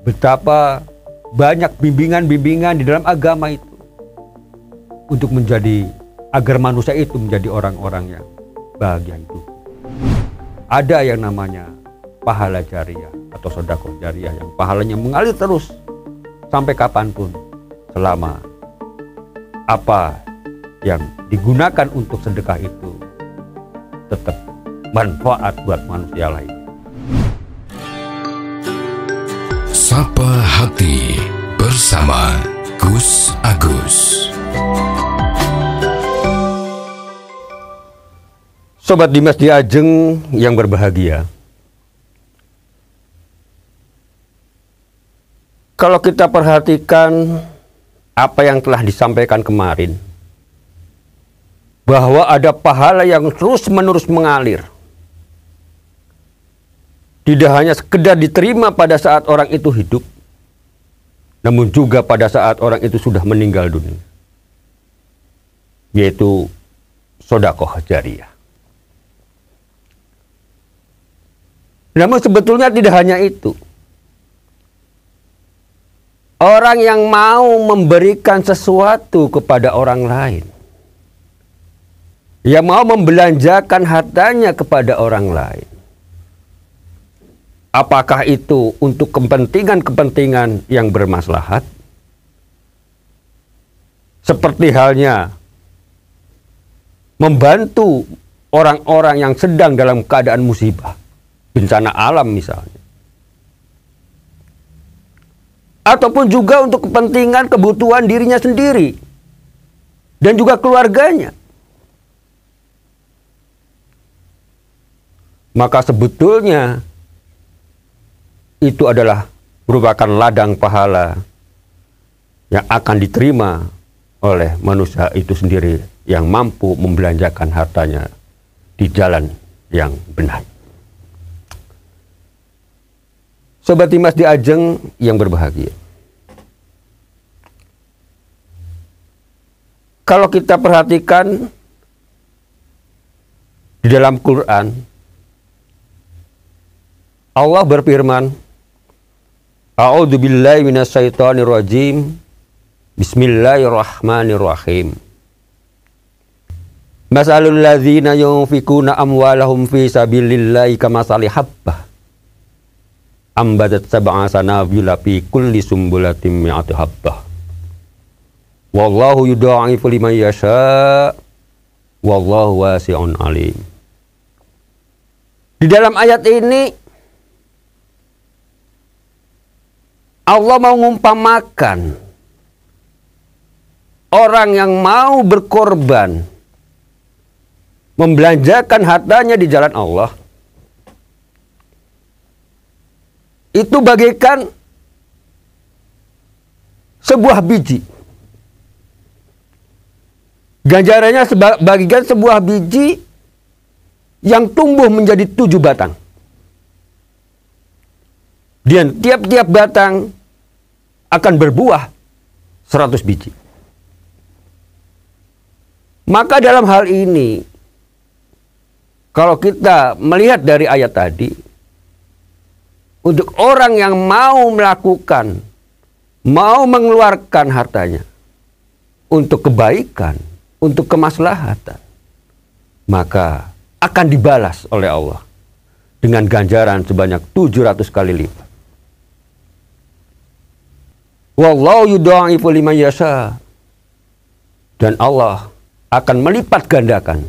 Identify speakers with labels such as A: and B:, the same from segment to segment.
A: Betapa banyak bimbingan-bimbingan di dalam agama itu untuk menjadi agar manusia itu menjadi orang-orang yang bahagia itu. Ada yang namanya pahala jariah atau sodako jariah yang pahalanya mengalir terus sampai kapanpun selama apa yang digunakan untuk sedekah itu tetap manfaat buat manusia lain. Sapa Hati bersama Gus Agus. Sobat Dimas Diajeng yang berbahagia. Kalau kita perhatikan apa yang telah disampaikan kemarin, bahwa ada pahala yang terus-menerus mengalir – tidak hanya sekedar diterima pada saat orang itu hidup, namun juga pada saat orang itu sudah meninggal dunia. Yaitu sodakoh jariah. Namun sebetulnya tidak hanya itu. Orang yang mau memberikan sesuatu kepada orang lain. Yang mau membelanjakan hartanya kepada orang lain apakah itu untuk kepentingan-kepentingan yang bermaslahat? Seperti halnya membantu orang-orang yang sedang dalam keadaan musibah, bencana alam misalnya. Ataupun juga untuk kepentingan kebutuhan dirinya sendiri dan juga keluarganya. Maka sebetulnya itu adalah merupakan ladang pahala yang akan diterima oleh manusia itu sendiri yang mampu membelanjakan hartanya di jalan yang benar. Sobat Timas di Ajeng yang berbahagia. Kalau kita perhatikan di dalam Quran, Allah berfirman, A'udzu billahi minasyaitonir rajim. Bismillahirrahmanirrahim. Masalul ladzina yunfikuna amwalahum fi sabilillahi kamasali habbah. Ambadat sab'a sanabila fi kulli sumbulatin mi'at habbah. Wallahu yudha'ifu liman yasha. Wallahu wasi'un alim. Di dalam ayat ini Allah mau ngumpamakan orang yang mau berkorban membelanjakan hartanya di jalan Allah itu bagaikan sebuah biji ganjarannya bagikan sebuah biji yang tumbuh menjadi tujuh batang dan tiap-tiap batang akan berbuah 100 biji. Maka dalam hal ini, kalau kita melihat dari ayat tadi, untuk orang yang mau melakukan, mau mengeluarkan hartanya untuk kebaikan, untuk kemaslahatan, maka akan dibalas oleh Allah dengan ganjaran sebanyak 700 kali lipat. Wallahu yudha'ifu liman yasha. Dan Allah akan melipat gandakan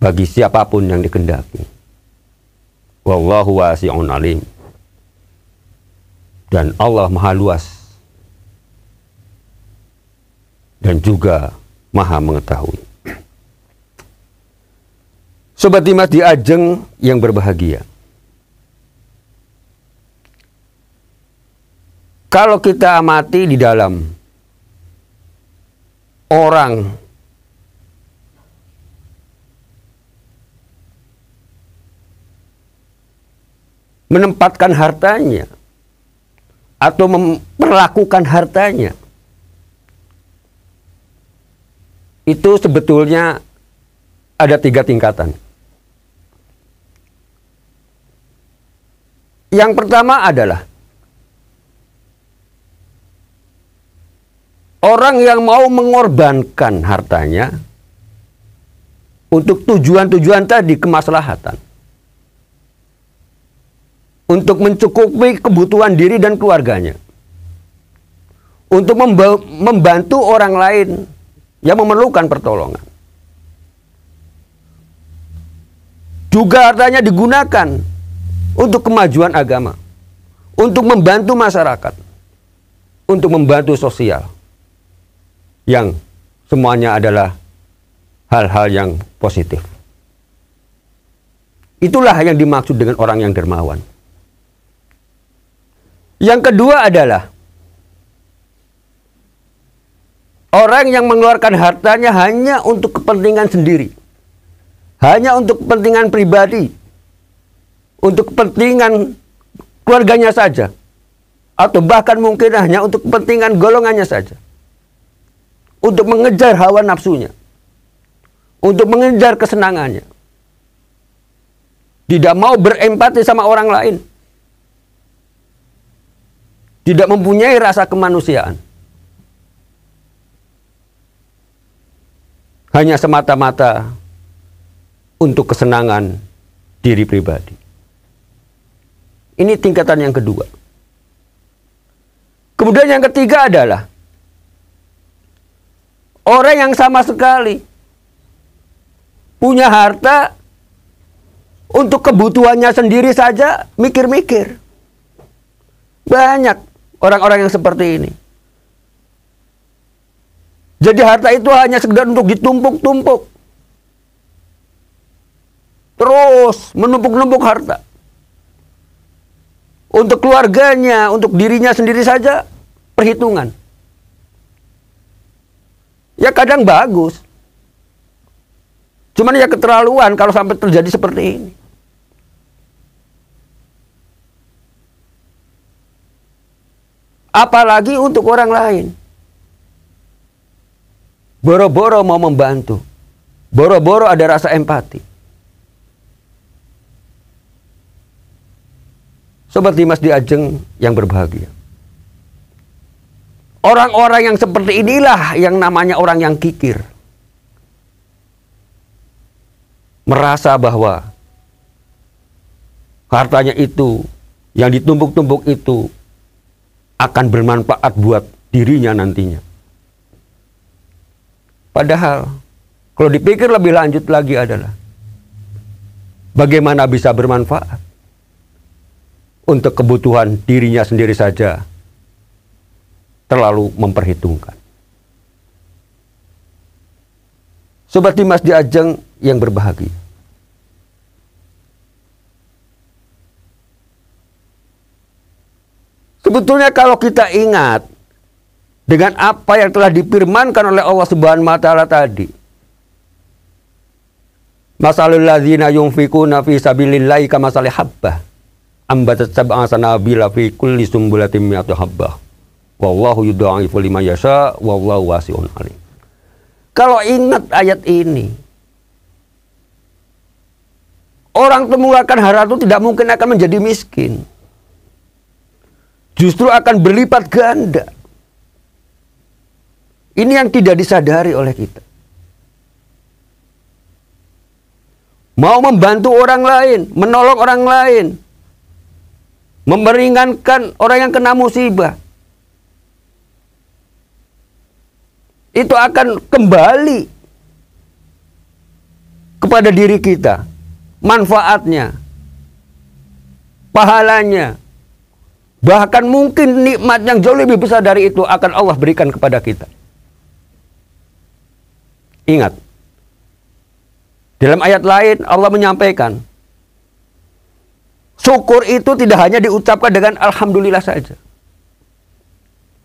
A: bagi siapapun yang dikendaki. Wallahu wasi'un alim. Dan Allah maha luas. Dan juga maha mengetahui. Sobat Dimas di Ajeng yang berbahagia. Kalau kita amati di dalam orang menempatkan hartanya atau memperlakukan hartanya itu sebetulnya ada tiga tingkatan. Yang pertama adalah Orang yang mau mengorbankan hartanya untuk tujuan-tujuan tadi kemaslahatan. Untuk mencukupi kebutuhan diri dan keluarganya. Untuk membantu orang lain yang memerlukan pertolongan. Juga hartanya digunakan untuk kemajuan agama, untuk membantu masyarakat, untuk membantu sosial yang semuanya adalah hal-hal yang positif. Itulah yang dimaksud dengan orang yang dermawan. Yang kedua adalah orang yang mengeluarkan hartanya hanya untuk kepentingan sendiri, hanya untuk kepentingan pribadi, untuk kepentingan keluarganya saja, atau bahkan mungkin hanya untuk kepentingan golongannya saja untuk mengejar hawa nafsunya, untuk mengejar kesenangannya. Tidak mau berempati sama orang lain. Tidak mempunyai rasa kemanusiaan. Hanya semata-mata untuk kesenangan diri pribadi. Ini tingkatan yang kedua. Kemudian yang ketiga adalah Orang yang sama sekali punya harta untuk kebutuhannya sendiri saja mikir-mikir. Banyak orang-orang yang seperti ini. Jadi harta itu hanya sekedar untuk ditumpuk-tumpuk. Terus menumpuk-numpuk harta. Untuk keluarganya, untuk dirinya sendiri saja perhitungan. Ya kadang bagus. Cuman ya keterlaluan kalau sampai terjadi seperti ini. Apalagi untuk orang lain. Boro-boro mau membantu. Boro-boro ada rasa empati. Sobat Dimas di Ajeng yang berbahagia. Orang-orang yang seperti inilah yang namanya orang yang kikir. Merasa bahwa hartanya itu yang ditumpuk-tumpuk itu akan bermanfaat buat dirinya nantinya. Padahal kalau dipikir lebih lanjut lagi adalah bagaimana bisa bermanfaat untuk kebutuhan dirinya sendiri saja terlalu memperhitungkan. Sobat Dimas di Ajeng yang berbahagia. Sebetulnya kalau kita ingat dengan apa yang telah dipirmankan oleh Allah Subhanahu wa taala tadi. Masalul ladzina yunfikuna fi sabilillahi kamasalih habbah ambatat sab'a sanabila fi kulli sumbulatin mi'atu habbah. Wallahu yudha'ifu lima yasha wallahu wasi'un alim. Kalau ingat ayat ini, orang temulakan hara itu tidak mungkin akan menjadi miskin. Justru akan berlipat ganda. Ini yang tidak disadari oleh kita. Mau membantu orang lain, menolong orang lain, memeringankan orang yang kena musibah, itu akan kembali kepada diri kita. Manfaatnya, pahalanya, bahkan mungkin nikmat yang jauh lebih besar dari itu akan Allah berikan kepada kita. Ingat, dalam ayat lain Allah menyampaikan, syukur itu tidak hanya diucapkan dengan Alhamdulillah saja.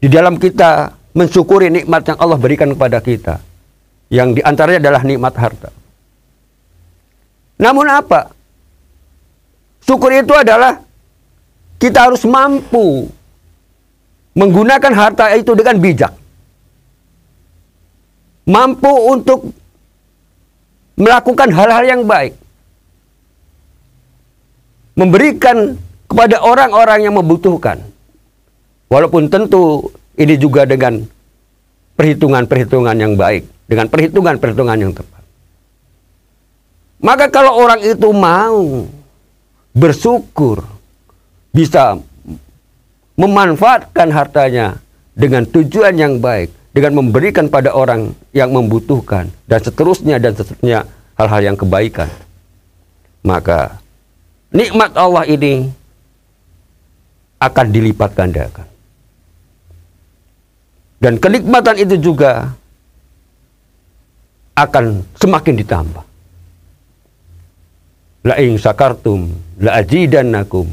A: Di dalam kita mensyukuri nikmat yang Allah berikan kepada kita. Yang diantaranya adalah nikmat harta. Namun apa? Syukur itu adalah kita harus mampu menggunakan harta itu dengan bijak. Mampu untuk melakukan hal-hal yang baik. Memberikan kepada orang-orang yang membutuhkan. Walaupun tentu ini juga dengan perhitungan-perhitungan yang baik, dengan perhitungan-perhitungan yang tepat. Maka kalau orang itu mau bersyukur bisa memanfaatkan hartanya dengan tujuan yang baik, dengan memberikan pada orang yang membutuhkan dan seterusnya dan seterusnya hal-hal yang kebaikan. Maka nikmat Allah ini akan dilipat dan kenikmatan itu juga akan semakin ditambah. La ing sakartum la ajidannakum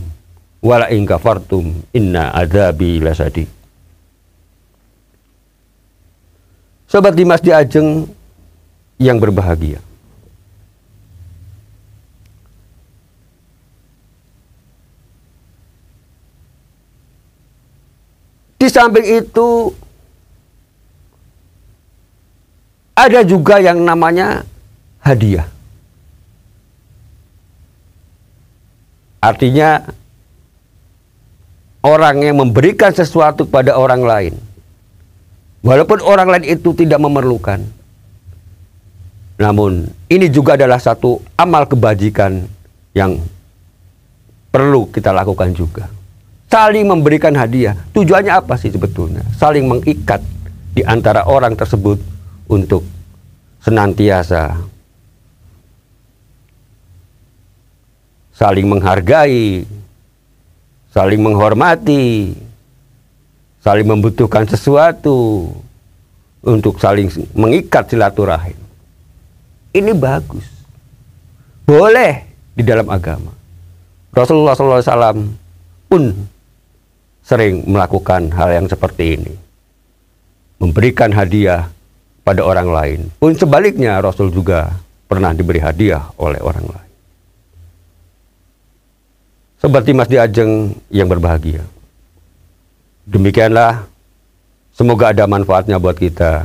A: wa la ing kafartum inna adzabi lasadi. Sobat Dimas di Ajeng yang berbahagia. Di samping itu Ada juga yang namanya hadiah. Artinya orang yang memberikan sesuatu kepada orang lain walaupun orang lain itu tidak memerlukan. Namun ini juga adalah satu amal kebajikan yang perlu kita lakukan juga. Saling memberikan hadiah. Tujuannya apa sih sebetulnya? Saling mengikat di antara orang tersebut untuk senantiasa saling menghargai, saling menghormati, saling membutuhkan sesuatu untuk saling mengikat silaturahim. Ini bagus. Boleh di dalam agama. Rasulullah SAW pun sering melakukan hal yang seperti ini. Memberikan hadiah pada orang lain. Pun sebaliknya Rasul juga pernah diberi hadiah oleh orang lain. Seperti Mas Diajeng yang berbahagia. Demikianlah, semoga ada manfaatnya buat kita.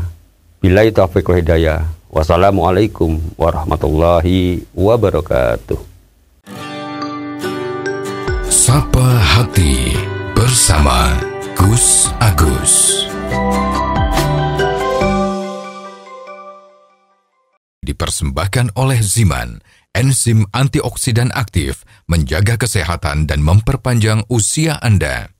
A: Bila itu wa hidayah. Wassalamualaikum warahmatullahi wabarakatuh. Sapa Hati bersama Gus Agus. dipersembahkan oleh Ziman, enzim antioksidan aktif menjaga kesehatan dan memperpanjang usia Anda.